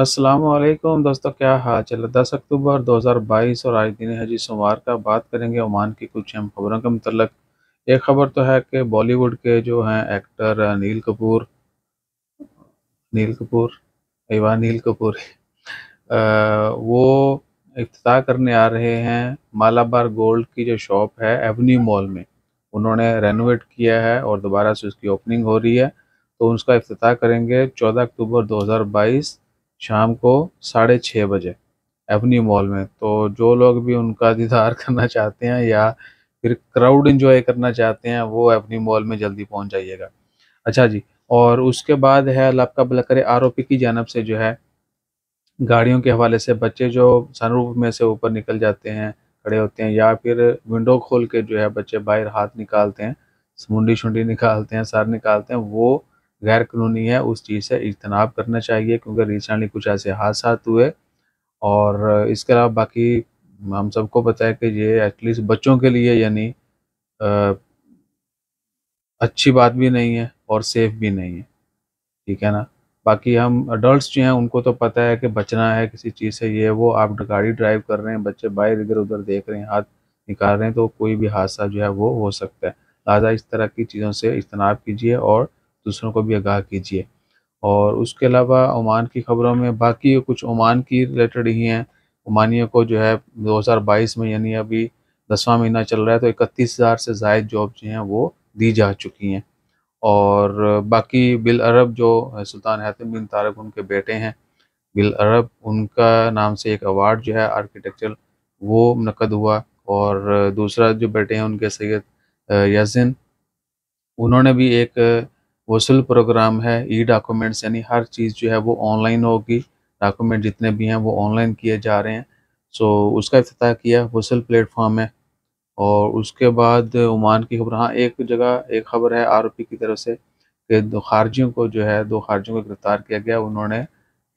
असलम दोस्तों क्या हाल चल दस अक्टूबर 2022 और आज दिन है जी सोमवार का बात करेंगे ओमान की कुछ अहम खबरों के मतलब एक खबर तो है कि बॉलीवुड के जो हैं एक्टर नील कपूर नील कपूर एवा नील कपूर आ, वो अफ्ताह करने आ रहे हैं मालाबार गोल्ड की जो शॉप है एवन्यू मॉल में उन्होंने रेनोवेट किया है और दोबारा से उसकी ओपनिंग हो रही है तो उसका अफ्ताह करेंगे चौदह अक्टूबर दो शाम को साढ़े छः बजे एवनी मॉल में तो जो लोग भी उनका दीदार करना चाहते हैं या फिर क्राउड इंजॉय करना चाहते हैं वो एवनी मॉल में जल्दी पहुँच जाइएगा अच्छा जी और उसके बाद है लापका करे आर की जानब से जो है गाड़ियों के हवाले से बच्चे जो सनरूफ में से ऊपर निकल जाते हैं खड़े होते हैं या फिर विंडो खोल के जो है बच्चे बाहर हाथ निकालते हैं मुंडी शुंडी निकालते हैं सर निकालते हैं वो गैर कानूनी है उस चीज़ से इजतनाब करना चाहिए क्योंकि रिसेंटली कुछ ऐसे हादसा हुए और इसके अलावा बाकी हम सबको पता है कि ये एटलीस्ट बच्चों के लिए यानी अच्छी बात भी नहीं है और सेफ भी नहीं है ठीक है ना बाकी हम अडल्ट जो हैं उनको तो पता है कि बचना है किसी चीज़ से ये वो आप गाड़ी ड्राइव कर रहे हैं बच्चे बाहर इधर उधर देख रहे हैं हाथ निकाल रहे हैं तो कोई भी हादसा जो है वो हो सकता है लिहाजा इस तरह की चीज़ों से इजतनाब कीजिए और दूसरों को भी आगाह कीजिए और उसके अलावा ओमान की खबरों में बाकी कुछ ओमान की रिलेटेड ही हैं ओमानियों को जो है 2022 में यानी अभी दसवां महीना चल रहा है तो इकतीस हज़ार से जायद जॉब जो हैं वो दी जा चुकी हैं और बाकी बिल अरब जो सुल्तान हैतम बिन तारक उनके बेटे हैं बिल अरब उनका नाम से एक अवार्ड जो है आर्किटेक्चर वो मनकद हुआ और दूसरा जो बेटे हैं उनके सैद यसिन उन्होंने भी एक वसूल प्रोग्राम है ई डॉक्यूमेंट्स यानी हर चीज़ जो है वो ऑनलाइन होगी डॉक्यूमेंट जितने भी हैं वो ऑनलाइन किए जा रहे हैं सो उसका अफ्ताह किया वसल प्लेटफॉर्म है और उसके बाद ओमान की खबर हाँ एक जगह एक खबर है आरोपी की तरफ से कि दो खारजियों को जो है दो खारजियों को गिरफ्तार किया गया उन्होंने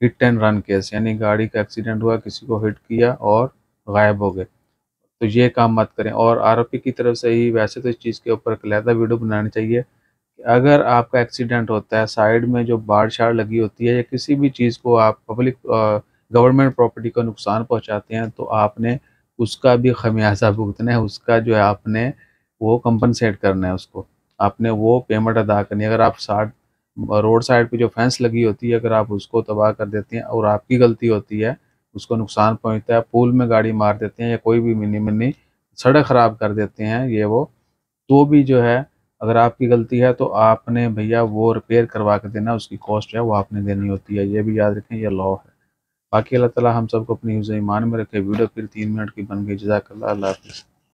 हिट एंड रन केस यानी गाड़ी का एक्सीडेंट हुआ किसी को हिट किया और गायब हो गए तो ये काम मत करें और आरोपी की तरफ से ही वैसे तो इस चीज़ के ऊपर कलहदा वीडियो बनानी चाहिए अगर आपका एक्सीडेंट होता है साइड में जो बाढ़ शाड़ लगी होती है या किसी भी चीज़ को आप पब्लिक गवर्नमेंट प्रॉपर्टी को नुकसान पहुंचाते हैं तो आपने उसका भी खमियाजा भुगतना है उसका जो है आपने वो कंपनसेट करना है उसको आपने वो पेमेंट अदा करनी है अगर आप साइड रोड साइड पे जो फेंस लगी होती है अगर आप उसको तबाह कर देते हैं और आपकी गलती होती है उसको नुकसान पहुँचता है पुल में गाड़ी मार देते हैं या कोई भी मिनी मिनी सड़क ख़राब कर देते हैं ये वो तो भी जो है अगर आपकी गलती है तो आपने भैया वो रिपेयर करवा के देना उसकी कॉस्ट है वो आपने देनी होती है ये भी याद रखें यह लॉ है बाकी अल्लाह ताला हम सबको अपनी ईमान में रखे वीडियो फिर तीन मिनट की बन गई जजाक अल्लाह हाफिज़